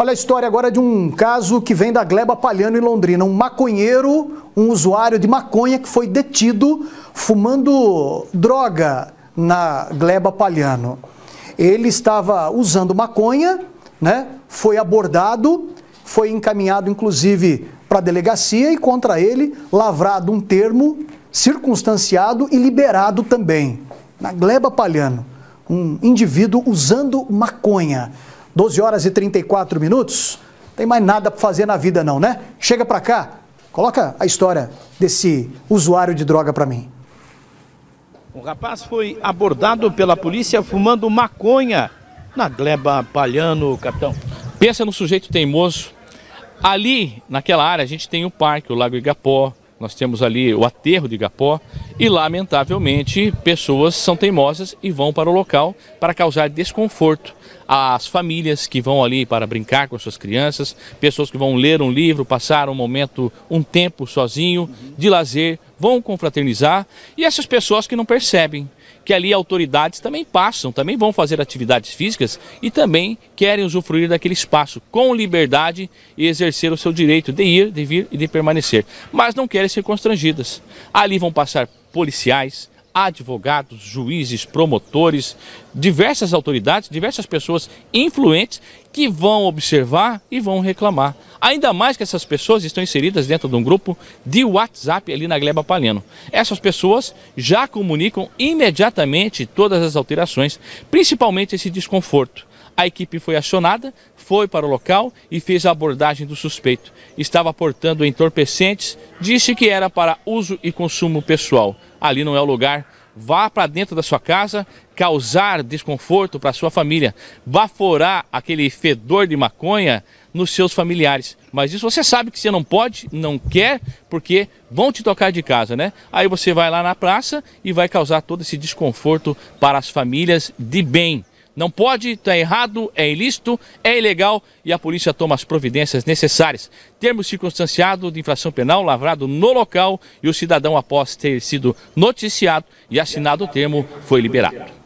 Olha a história agora de um caso que vem da Gleba Palhano em Londrina. Um maconheiro, um usuário de maconha que foi detido fumando droga na Gleba Palhano. Ele estava usando maconha, né? Foi abordado, foi encaminhado inclusive para a delegacia e contra ele lavrado um termo circunstanciado e liberado também. Na Gleba Palhano, um indivíduo usando maconha. 12 horas e 34 minutos. Não tem mais nada para fazer na vida não, né? Chega para cá. Coloca a história desse usuário de droga para mim. O rapaz foi abordado pela polícia fumando maconha na gleba Palhano, capitão. Pensa no sujeito teimoso. Ali, naquela área, a gente tem o parque, o Lago Igapó, nós temos ali o aterro de Igapó e, lamentavelmente, pessoas são teimosas e vão para o local para causar desconforto às famílias que vão ali para brincar com as suas crianças, pessoas que vão ler um livro, passar um momento, um tempo sozinho de lazer vão confraternizar, e essas pessoas que não percebem que ali autoridades também passam, também vão fazer atividades físicas e também querem usufruir daquele espaço com liberdade e exercer o seu direito de ir, de vir e de permanecer, mas não querem ser constrangidas. Ali vão passar policiais, advogados, juízes, promotores, diversas autoridades, diversas pessoas influentes que vão observar e vão reclamar. Ainda mais que essas pessoas estão inseridas dentro de um grupo de WhatsApp ali na Gleba Paleno. Essas pessoas já comunicam imediatamente todas as alterações, principalmente esse desconforto. A equipe foi acionada, foi para o local e fez a abordagem do suspeito. Estava portando entorpecentes, disse que era para uso e consumo pessoal. Ali não é o lugar. Vá para dentro da sua casa, causar desconforto para sua família, baforar aquele fedor de maconha nos seus familiares. Mas isso você sabe que você não pode, não quer, porque vão te tocar de casa, né? Aí você vai lá na praça e vai causar todo esse desconforto para as famílias de bem. Não pode, está errado, é ilícito, é ilegal e a polícia toma as providências necessárias. Termo circunstanciado de infração penal lavrado no local e o cidadão, após ter sido noticiado e assinado o termo, foi liberado.